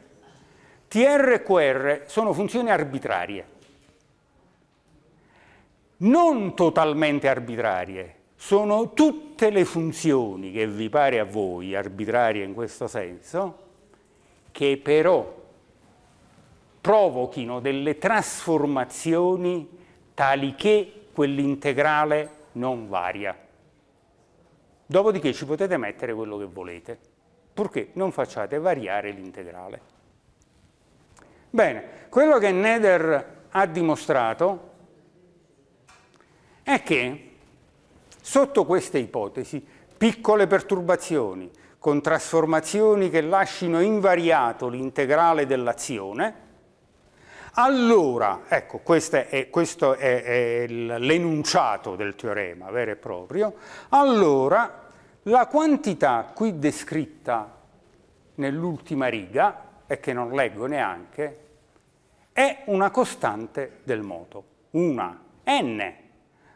tr e qr sono funzioni arbitrarie, non totalmente arbitrarie, sono tutte le funzioni che vi pare a voi arbitrarie in questo senso, che però provochino delle trasformazioni tali che quell'integrale non varia. Dopodiché ci potete mettere quello che volete, purché non facciate variare l'integrale. Bene, quello che Nether ha dimostrato è che sotto queste ipotesi piccole perturbazioni con trasformazioni che lasciano invariato l'integrale dell'azione allora, ecco, questo è, è, è l'enunciato del teorema vero e proprio. Allora, la quantità qui descritta nell'ultima riga, e che non leggo neanche, è una costante del moto, una n,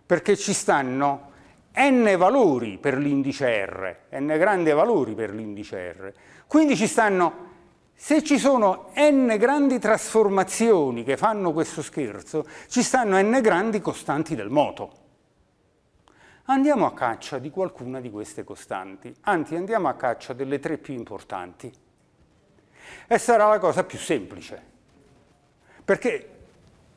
perché ci stanno n valori per l'indice r, n grandi valori per l'indice r, quindi ci stanno se ci sono n grandi trasformazioni che fanno questo scherzo, ci stanno n grandi costanti del moto. Andiamo a caccia di qualcuna di queste costanti, anzi andiamo a caccia delle tre più importanti. E sarà la cosa più semplice, perché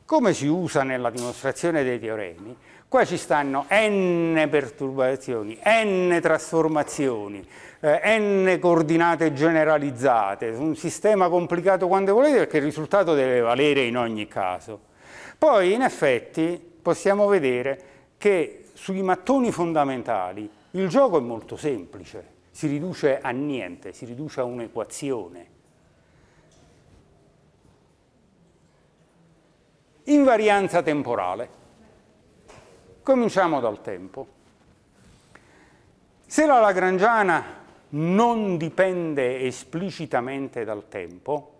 come si usa nella dimostrazione dei teoremi, Qua ci stanno n perturbazioni, n trasformazioni, eh, n coordinate generalizzate, un sistema complicato quando volete perché il risultato deve valere in ogni caso. Poi in effetti possiamo vedere che sui mattoni fondamentali il gioco è molto semplice, si riduce a niente, si riduce a un'equazione. Invarianza temporale. Cominciamo dal tempo. Se la lagrangiana non dipende esplicitamente dal tempo,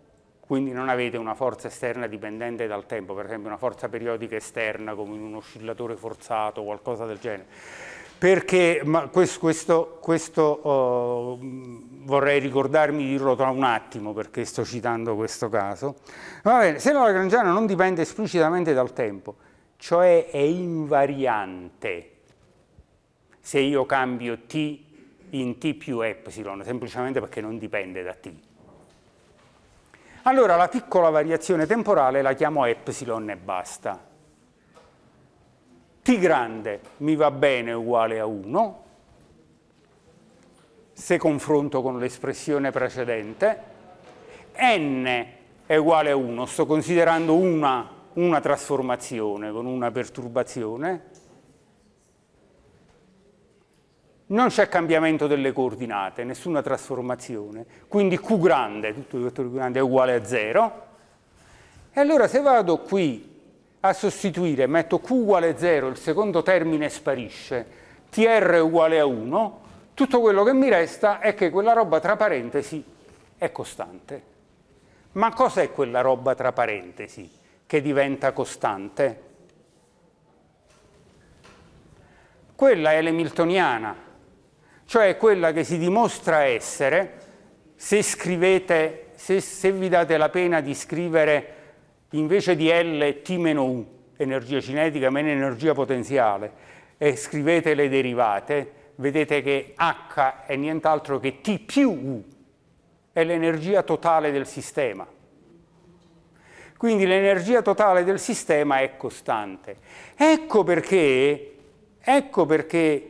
quindi non avete una forza esterna dipendente dal tempo, per esempio una forza periodica esterna come in un oscillatore forzato o qualcosa del genere, perché questo, questo, questo uh, vorrei ricordarmi di dirlo tra un attimo perché sto citando questo caso, bene, se la lagrangiana non dipende esplicitamente dal tempo, cioè è invariante se io cambio t in t più epsilon, semplicemente perché non dipende da t. Allora la piccola variazione temporale la chiamo epsilon e basta. t grande mi va bene uguale a 1, se confronto con l'espressione precedente, n è uguale a 1, sto considerando una una trasformazione, con una perturbazione, non c'è cambiamento delle coordinate, nessuna trasformazione, quindi Q grande, tutto il vettore grande è uguale a 0, e allora se vado qui a sostituire, metto Q uguale a 0, il secondo termine sparisce, TR uguale a 1, tutto quello che mi resta è che quella roba tra parentesi è costante. Ma cos'è quella roba tra parentesi? che diventa costante. Quella è l'emiltoniana, cioè quella che si dimostra essere se scrivete, se, se vi date la pena di scrivere invece di L T-U, energia cinetica meno energia potenziale, e scrivete le derivate, vedete che H è nient'altro che T più U, è l'energia totale del sistema. Quindi l'energia totale del sistema è costante. Ecco perché, ecco perché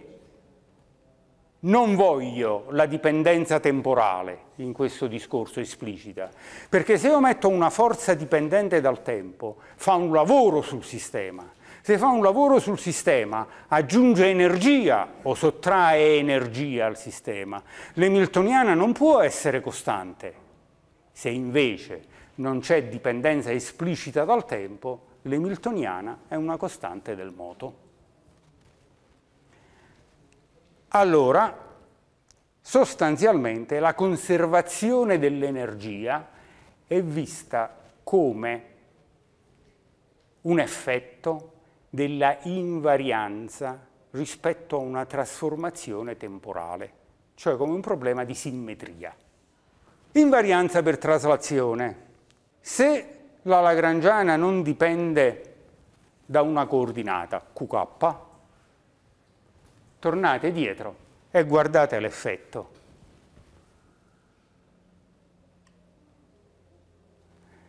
non voglio la dipendenza temporale in questo discorso esplicita, perché se io metto una forza dipendente dal tempo, fa un lavoro sul sistema. Se fa un lavoro sul sistema, aggiunge energia o sottrae energia al sistema. l'emiltoniana non può essere costante. Se invece non c'è dipendenza esplicita dal tempo, l'hamiltoniana è una costante del moto. Allora, sostanzialmente la conservazione dell'energia è vista come un effetto della invarianza rispetto a una trasformazione temporale, cioè come un problema di simmetria. Invarianza per traslazione, se la lagrangiana non dipende da una coordinata QK, tornate dietro e guardate l'effetto.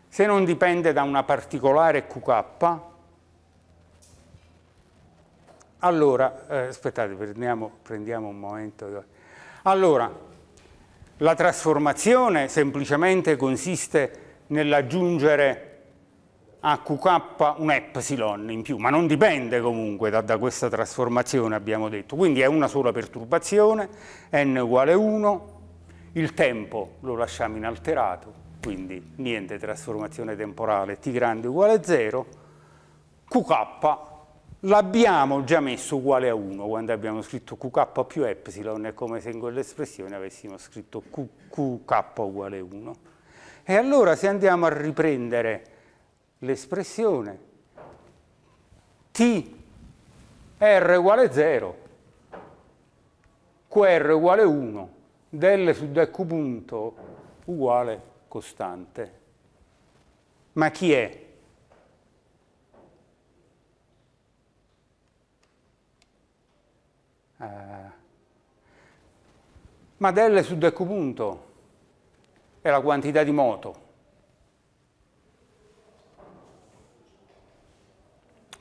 Se non dipende da una particolare QK, allora, eh, aspettate, prendiamo, prendiamo un momento. Allora, la trasformazione semplicemente consiste nell'aggiungere a QK un epsilon in più, ma non dipende comunque da, da, questa trasformazione abbiamo detto, quindi è una sola perturbazione, n uguale 1, il tempo lo lasciamo inalterato, quindi niente trasformazione temporale, t grande uguale 0, QK l'abbiamo già messo uguale a 1, quando abbiamo scritto QK più epsilon è come se in quell'espressione avessimo scritto QK uguale 1. E allora se andiamo a riprendere l'espressione T R uguale 0, QR uguale 1, del su DQ punto uguale costante. Ma chi è? Uh, ma del su DQ punto è la quantità di moto.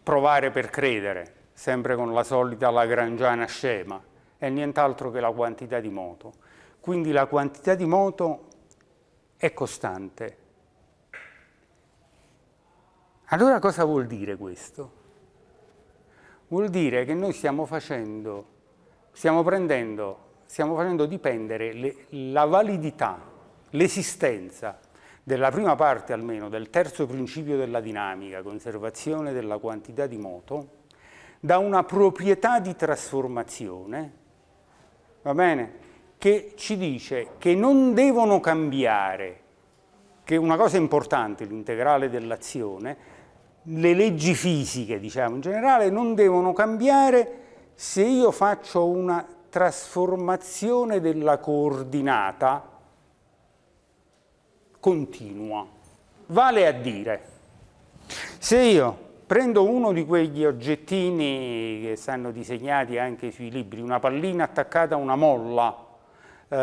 Provare per credere, sempre con la solita lagrangiana scema, è nient'altro che la quantità di moto. Quindi la quantità di moto è costante. Allora cosa vuol dire questo? Vuol dire che noi stiamo facendo, stiamo prendendo, stiamo facendo dipendere le, la validità l'esistenza della prima parte almeno del terzo principio della dinamica, conservazione della quantità di moto, da una proprietà di trasformazione, va bene? che ci dice che non devono cambiare, che una cosa importante, l'integrale dell'azione, le leggi fisiche, diciamo in generale, non devono cambiare se io faccio una trasformazione della coordinata continua. Vale a dire, se io prendo uno di quegli oggettini che stanno disegnati anche sui libri, una pallina attaccata a una molla, eh,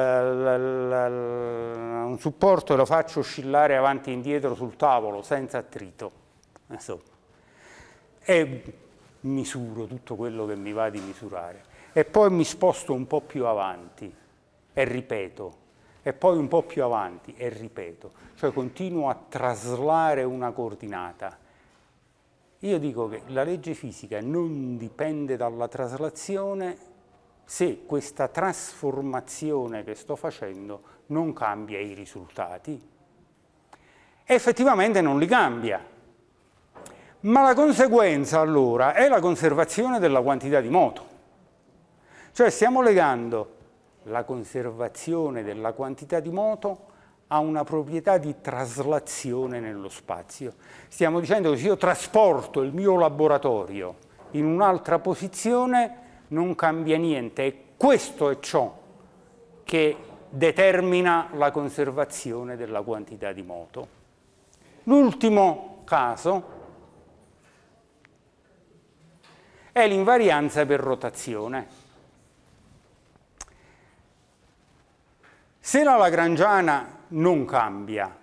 un supporto e lo faccio oscillare avanti e indietro sul tavolo senza attrito insomma, e misuro tutto quello che mi va di misurare e poi mi sposto un po' più avanti e ripeto e poi un po' più avanti e ripeto, cioè continuo a traslare una coordinata. Io dico che la legge fisica non dipende dalla traslazione se questa trasformazione che sto facendo non cambia i risultati. Effettivamente non li cambia, ma la conseguenza allora è la conservazione della quantità di moto. Cioè stiamo legando la conservazione della quantità di moto ha una proprietà di traslazione nello spazio. Stiamo dicendo che se io trasporto il mio laboratorio in un'altra posizione non cambia niente e questo è ciò che determina la conservazione della quantità di moto. L'ultimo caso è l'invarianza per rotazione. Se la Lagrangiana non cambia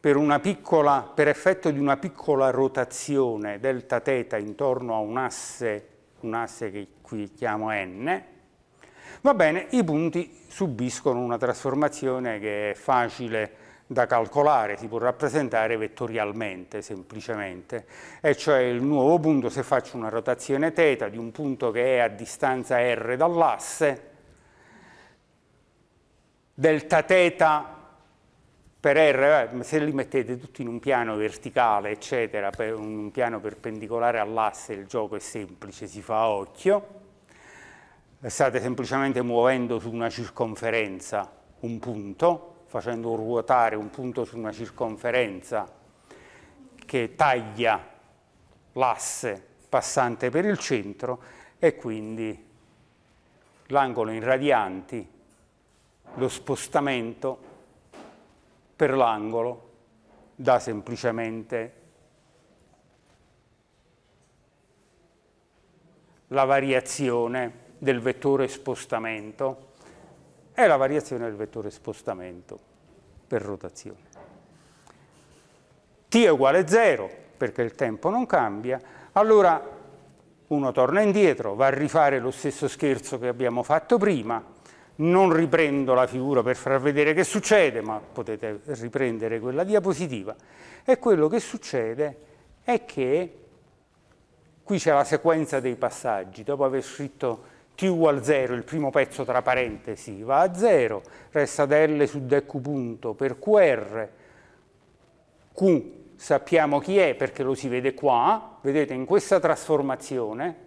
per, piccola, per effetto di una piccola rotazione delta teta intorno a un asse, un asse che qui chiamo n, va bene, i punti subiscono una trasformazione che è facile da calcolare, si può rappresentare vettorialmente semplicemente, e cioè il nuovo punto se faccio una rotazione teta di un punto che è a distanza r dall'asse, delta θ per R, eh, se li mettete tutti in un piano verticale, eccetera, per un piano perpendicolare all'asse, il gioco è semplice, si fa a occhio. State semplicemente muovendo su una circonferenza un punto, facendo ruotare un punto su una circonferenza che taglia l'asse passante per il centro e quindi l'angolo in radianti lo spostamento per l'angolo da semplicemente la variazione del vettore spostamento è la variazione del vettore spostamento per rotazione. T è uguale a 0 perché il tempo non cambia, allora uno torna indietro, va a rifare lo stesso scherzo che abbiamo fatto prima, non riprendo la figura per far vedere che succede, ma potete riprendere quella diapositiva, e quello che succede è che qui c'è la sequenza dei passaggi, dopo aver scritto t uguale 0, il primo pezzo tra parentesi va a 0, resta dl su dq punto per qr, q sappiamo chi è perché lo si vede qua, vedete in questa trasformazione,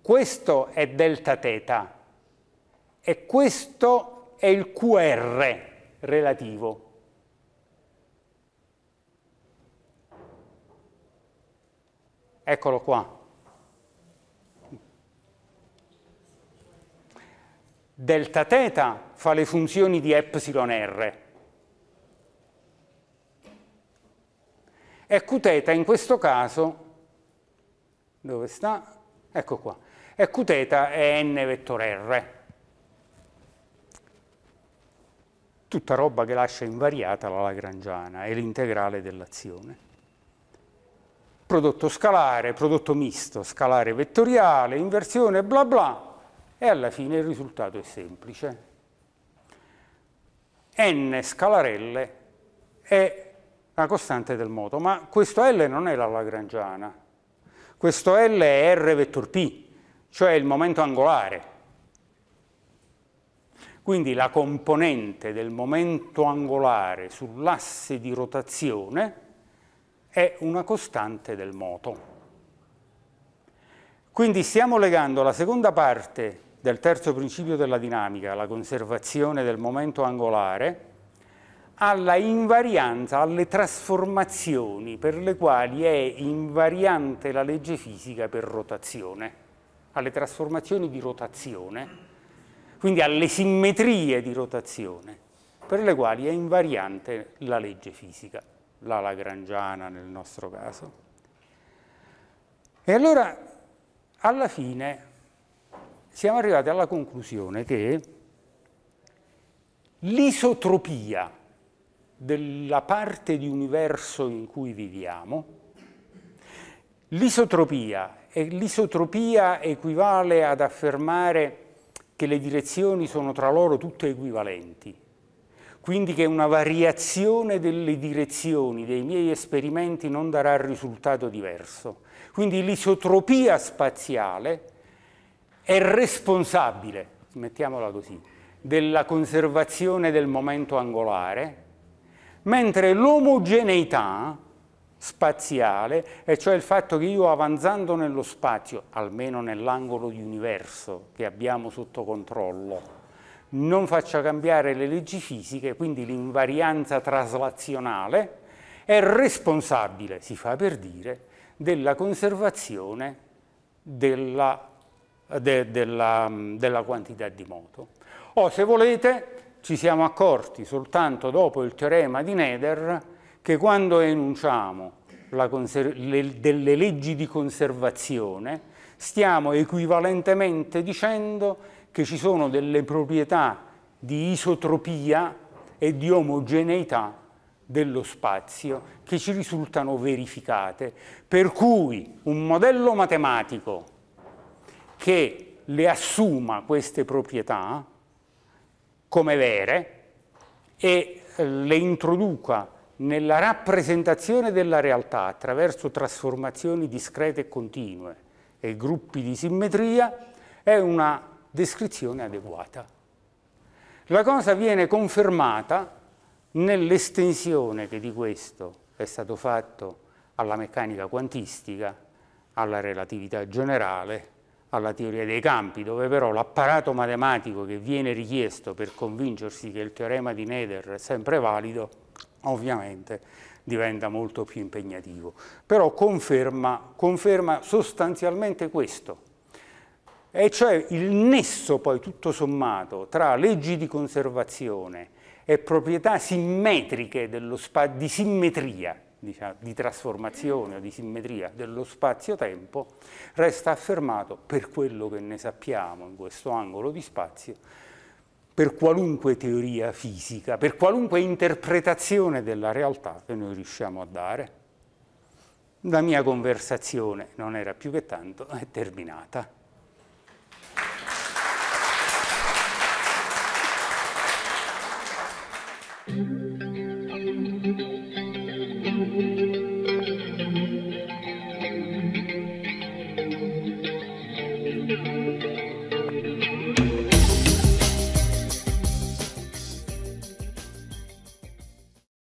questo è delta θ, e questo è il QR relativo. Eccolo qua. delta teta fa le funzioni di epsilon r. E teta in questo caso, dove sta? Ecco qua. E Q teta è n vettore r. tutta roba che lascia invariata la lagrangiana e l'integrale dell'azione. Prodotto scalare, prodotto misto, scalare vettoriale, inversione, bla bla, e alla fine il risultato è semplice. n scalarelle è la costante del moto, ma questo L non è la lagrangiana, questo L è R vettor P, cioè il momento angolare, quindi la componente del momento angolare sull'asse di rotazione è una costante del moto. Quindi stiamo legando la seconda parte del terzo principio della dinamica, la conservazione del momento angolare, alla invarianza, alle trasformazioni per le quali è invariante la legge fisica per rotazione, alle trasformazioni di rotazione quindi alle simmetrie di rotazione per le quali è invariante la legge fisica, la lagrangiana nel nostro caso. E allora, alla fine, siamo arrivati alla conclusione che l'isotropia della parte di universo in cui viviamo, l'isotropia, e l'isotropia equivale ad affermare che le direzioni sono tra loro tutte equivalenti, quindi che una variazione delle direzioni dei miei esperimenti non darà risultato diverso. Quindi l'isotropia spaziale è responsabile, mettiamola così, della conservazione del momento angolare, mentre l'omogeneità spaziale, e cioè il fatto che io avanzando nello spazio, almeno nell'angolo di universo che abbiamo sotto controllo, non faccia cambiare le leggi fisiche, quindi l'invarianza traslazionale, è responsabile, si fa per dire, della conservazione della, de, della, della quantità di moto. O se volete, ci siamo accorti soltanto dopo il teorema di Neder, che quando enunciamo le, delle leggi di conservazione stiamo equivalentemente dicendo che ci sono delle proprietà di isotropia e di omogeneità dello spazio che ci risultano verificate, per cui un modello matematico che le assuma queste proprietà come vere e le introduca nella rappresentazione della realtà attraverso trasformazioni discrete e continue e gruppi di simmetria è una descrizione adeguata. La cosa viene confermata nell'estensione che di questo è stato fatto alla meccanica quantistica, alla relatività generale, alla teoria dei campi, dove però l'apparato matematico che viene richiesto per convincersi che il teorema di Nether è sempre valido ovviamente diventa molto più impegnativo. Però conferma, conferma sostanzialmente questo, e cioè il nesso poi tutto sommato tra leggi di conservazione e proprietà simmetriche dello spazio, di simmetria, diciamo, di trasformazione o di simmetria dello spazio-tempo, resta affermato per quello che ne sappiamo in questo angolo di spazio per qualunque teoria fisica, per qualunque interpretazione della realtà che noi riusciamo a dare. La mia conversazione non era più che tanto, è terminata. thank you